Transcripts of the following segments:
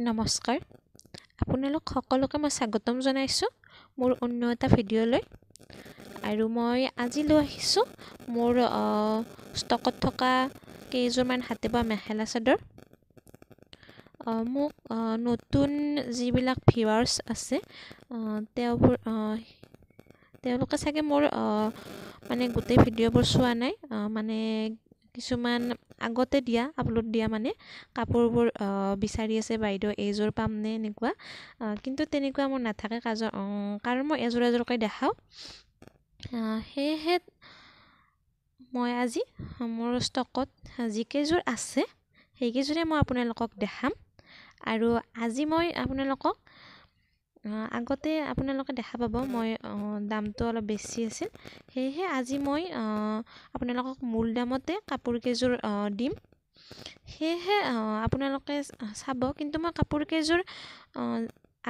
নমস্কাৰ আপোনালোক সকলোকে মই স্বাগতম জনাইছোঁ মোৰ অন্য এটা ভিডিঅ'লৈ আৰু মই আজি লৈ আহিছোঁ মোৰ ষ্টকত থকা কেইযোৰমান হাতে বোৱা মেখেলা চাদৰ মোক নতুন যিবিলাক ভিৱাৰ্ছ আছে তেওঁবোৰ তেওঁলোকে চাগে মোৰ মানে গোটেই ভিডিঅ'বোৰ চোৱা নাই মানে কিছুমান আগতে দিয়া আপলোড দিয়া মানে কাপোৰবোৰ বিচাৰি আছে বাইদেউ এইযোৰ পামনে এনেকুৱা কিন্তু তেনেকুৱা মোৰ নাথাকে কাজ কাৰণ মই এযোৰ এযোৰকৈ দেখাওঁ সেয়েহে মই আজি মোৰ ষ্টকত যিকেইযোৰ আছে সেইকেইযোৰে মই আপোনালোকক দেখাম আৰু আজি মই আপোনালোকক আগতে আপোনালোকে দেখা পাব মই দামটো অলপ বেছি আছিল সেয়েহে আজি মই আপোনালোকক মূল দামতে কাপোৰ কেইযোৰ দিম সেয়েহে আপোনালোকে চাব কিন্তু মই কাপোৰ কেইযোৰ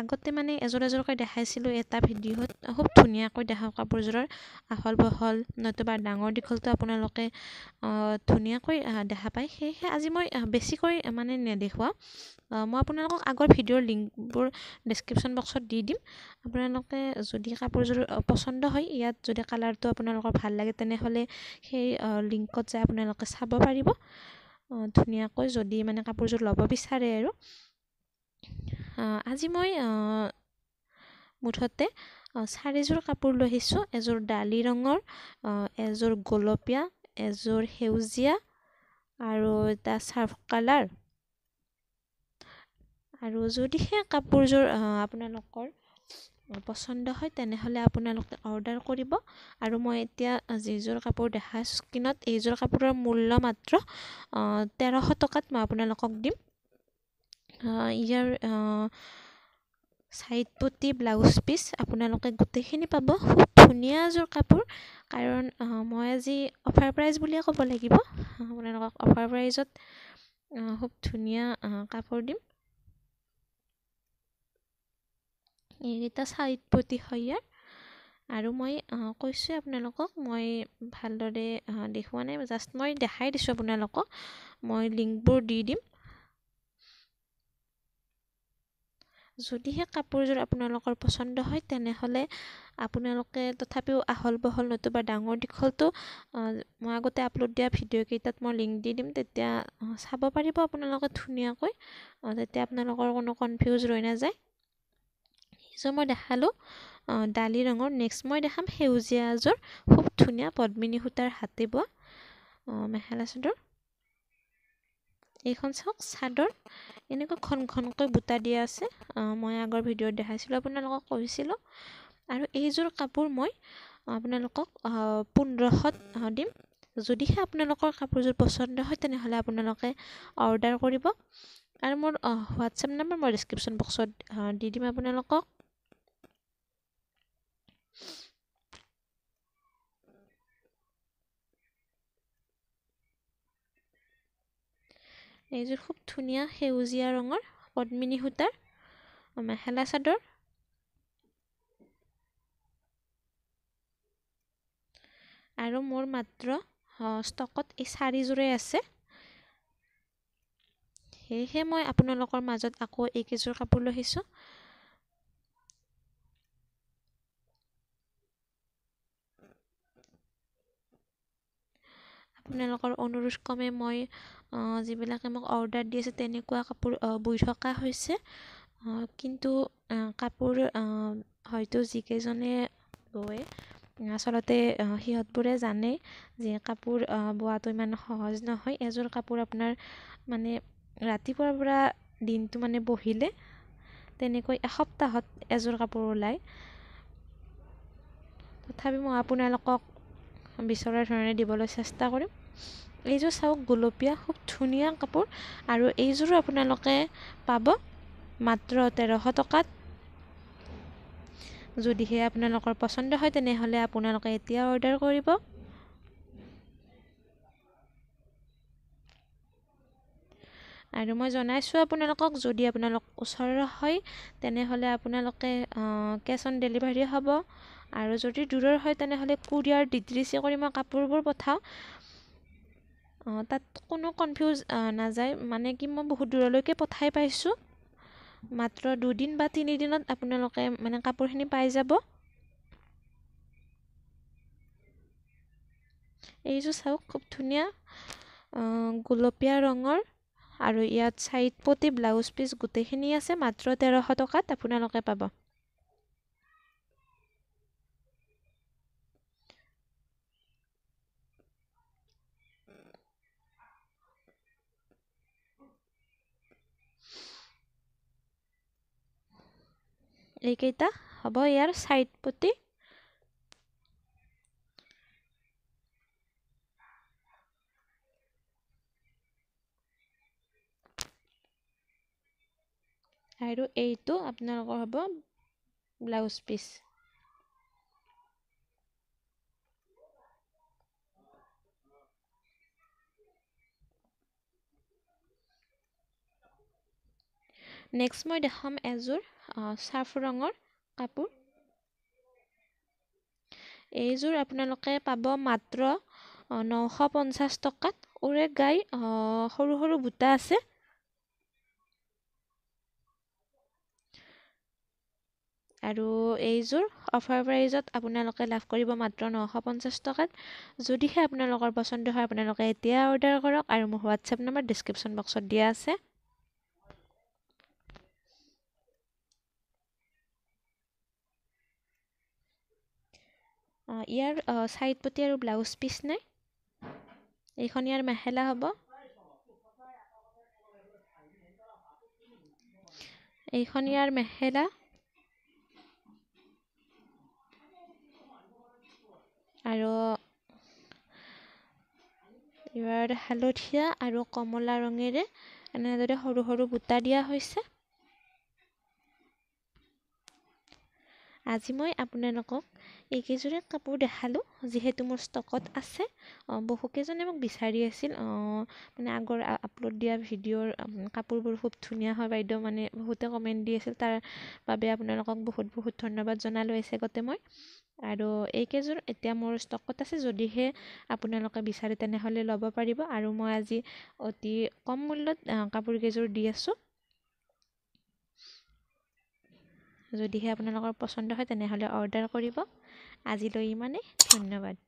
আগতে মানে এযোৰ এযোৰকৈ দেখাইছিলোঁ এটা ভিডিঅ'ত খুব ধুনীয়াকৈ দেখাওঁ কাপোৰযোৰৰ আহল বহল নতুবা ডাঙৰ দীঘলটো আপোনালোকে ধুনীয়াকৈ দেখা পায় সেয়েহে আজি মই বেছিকৈ মানে নেদেখুৱাওঁ মই আপোনালোকক আগৰ ভিডিঅ'ৰ লিংকবোৰ ডেছক্ৰিপশ্যন বক্সত দি দিম আপোনালোকে যদি কাপোৰযোৰ পচন্দ হয় ইয়াত যদি কালাৰটো আপোনালোকৰ ভাল লাগে তেনেহ'লে সেই লিংকত যাই আপোনালোকে চাব পাৰিব ধুনীয়াকৈ যদি মানে কাপোৰযোৰ ল'ব বিচাৰে আৰু আজি মই মুঠতে চাৰিযোৰ কাপোৰ লৈ আহিছোঁ এযোৰ দালি ৰঙৰ এযোৰ গলপীয়া এযোৰ সেউজীয়া আৰু এটা চাৰ্ফ কালাৰ আৰু যদিহে কাপোৰযোৰ আপোনালোকৰ পচন্দ হয় তেনেহ'লে আপোনালোকে অৰ্ডাৰ কৰিব আৰু মই এতিয়া যিযোৰ কাপোৰ দেখাই স্কিনত এইযোৰ কাপোৰৰ মূল্য মাত্ৰ তেৰশ টকাত মই আপোনালোকক দিম ইয়াৰ ছাইড পটি ব্লাউজ পিচ আপোনালোকে গোটেইখিনি পাব খুব ধুনীয়া এযোৰ কাপোৰ কাৰণ মই আজি অফাৰ প্ৰাইজ বুলিয়ে ক'ব লাগিব আপোনালোকক অফাৰ প্ৰাইজত খুব ধুনীয়া কাপোৰ দিম এইকেইটা ছাইড পটি হয় ইয়াৰ আৰু মই কৈছোঁ আপোনালোকক মই ভালদৰে দেখুওৱা নাই জাষ্ট মই দেখাই দিছোঁ আপোনালোকক মই লিংকবোৰ দি দিম যদিহে কাপোৰযোৰ আপোনালোকৰ পচন্দ হয় তেনেহ'লে আপোনালোকে তথাপিও আহল বহল নতুবা ডাঙৰ দীঘলটো মই আগতে আপলোড দিয়া ভিডিঅ'কেইটাত মই লিংক দি দিম তেতিয়া চাব পাৰিব আপোনালোকে ধুনীয়াকৈ তেতিয়া আপোনালোকৰ কোনো কনফিউজ ৰৈ নাযায় এইযোৰ মই দেখালোঁ দালি ৰঙৰ নেক্সট মই দেখাম সেউজীয়াযোৰ খুব ধুনীয়া পদ্মিনী সূতাৰ হাতে বোৱা মেখেলা চাদৰ এইখন চাওক চাদৰ এনেকুৱা ঘন ঘনকৈ বুটা দিয়া আছে মই আগৰ ভিডিঅ'ত দেখাইছিলোঁ আপোনালোকক কৈছিলোঁ আৰু এইযোৰ কাপোৰ মই আপোনালোকক পোন্ধৰশত দিম যদিহে আপোনালোকৰ কাপোৰযোৰ পচন্দ হয় তেনেহ'লে আপোনালোকে অৰ্ডাৰ কৰিব আৰু মোৰ হোৱাটছএপ নম্বৰ মই ডিছক্ৰিপশ্যন বক্সত দি দিম আপোনালোকক এইযোৰ খুব ধুনীয়া সেউজীয়া ৰঙৰ পদ্মিনী সূতাৰ মেখেলা চাদৰ আৰু মোৰ মাত্ৰ ষ্টকত এই চাৰিযোৰে আছে সেয়েহে মই আপোনালোকৰ মাজত আকৌ এইকেইযোৰ কাপোৰ লৈ লৈছোঁ আপোনালোকৰ অনুৰোধক্ৰমে মই যিবিলাকে মোক অৰ্ডাৰ দি আছে তেনেকুৱা কাপোৰ বৈ থকা হৈছে কিন্তু কাপোৰ হয়তো যিকেইজনে বয়ে আচলতে সিহঁতবোৰে জানে যে কাপোৰ বোৱাটো ইমান সহজ নহয় এযোৰ কাপোৰ আপোনাৰ মানে ৰাতিপুৱাৰ পৰা দিনটো মানে বহিলে তেনেকৈ এসপ্তাহত এযোৰ কাপোৰ ওলায় তথাপি মই আপোনালোকক বিচৰা ধৰণে দিবলৈ চেষ্টা কৰিম এইযোৰ চাওক গোলপীয়া খুব ধুনীয়া কাপোৰ আৰু এইযোৰো আপোনালোকে পাব মাত্ৰ তেৰশ টকাত যদিহে আপোনালোকৰ পচন্দ হয় তেনেহ'লে আপোনালোকে এতিয়া অৰ্ডাৰ কৰিব আৰু মই জনাইছোঁ আপোনালোকক যদি আপোনালোক ওচৰৰ হয় তেনেহ'লে আপোনালোকে কেছ অন ডেলিভাৰী হ'ব আৰু যদি দূৰৰ হয় তেনেহ'লে কুৰিয়াৰ ডিগ্ৰী চি কৰি মই কাপোৰবোৰ পঠাওঁ তাত কোনো কনফিউজ নাযায় মানে কি মই বহুত দূৰলৈকে পঠাই পাইছোঁ মাত্ৰ দুদিন বা তিনিদিনত আপোনালোকে মানে কাপোৰখিনি পাই যাব এইযোৰ চাওক খুব ধুনীয়া গোলপীয়া ৰঙৰ আৰু ইয়াত চাইড প্ৰতি ব্লাউজ পিচ গোটেইখিনি আছে মাত্ৰ তেৰশ টকাত আপোনালোকে পাব এইকেইটা হ'ব ইয়াৰ চাইড প্ৰতি আৰু এইটো আপোনালোকৰ হ'ব ব্লাউজ পিচ নেক্সট মই দেখাম এযোৰ চাফ ৰঙৰ কাপোৰ এইযোৰ আপোনালোকে পাব মাত্ৰ নশ পঞ্চাছ টকাত ওৰে গাই সৰু সৰু বুটা আছে আৰু এইযোৰ অফাৰ প্ৰাইজত আপোনালোকে লাভ কৰিব মাত্ৰ নশ পঞ্চাছ টকাত যদিহে আপোনালোকৰ পচন্দ হয় আপোনালোকে এতিয়া অৰ্ডাৰ কৰক আৰু মোৰ হোৱাটছএপ নম্বৰ ডিছক্ৰিপশ্যন বক্সত দিয়া আছে ইয়াৰ ছাইড পতি আৰু ব্লাউজ পিচ নাই এইখন ইয়াৰ মেখেলা হ'ব এইখন ইয়াৰ মেখেলা আৰু ইয়াৰ হালধীয়া আৰু কমলা ৰঙেৰে এনেদৰে সৰু সৰু বুটা দিয়া হৈছে আজি মই আপোনালোকক এইকেইযোৰা কাপোৰ দেখালোঁ যিহেতু মোৰ ষ্টকত আছে বহুকেইজনে মোক বিচাৰি আছিল মানে আগৰ আপলোড দিয়া ভিডিঅ'ৰ কাপোৰবোৰ খুব ধুনীয়া হয় বাইদেউ মানে বহুতে কমেণ্ট দি আছিল তাৰ বাবে আপোনালোকক বহুত বহুত ধন্যবাদ জনালোঁ আছে গতে মই আৰু এইকেইযোৰ এতিয়া মোৰ ষ্টকত আছে যদিহে আপোনালোকে বিচাৰে তেনেহ'লে ল'ব পাৰিব আৰু মই আজি অতি কম মূল্যত কাপোৰকেইযোৰ দি আছোঁ যদিহে আপোনালোকৰ পচন্দ হয় তেনেহ'লে অৰ্ডাৰ কৰিব আজিলৈ ইমানেই ধন্যবাদ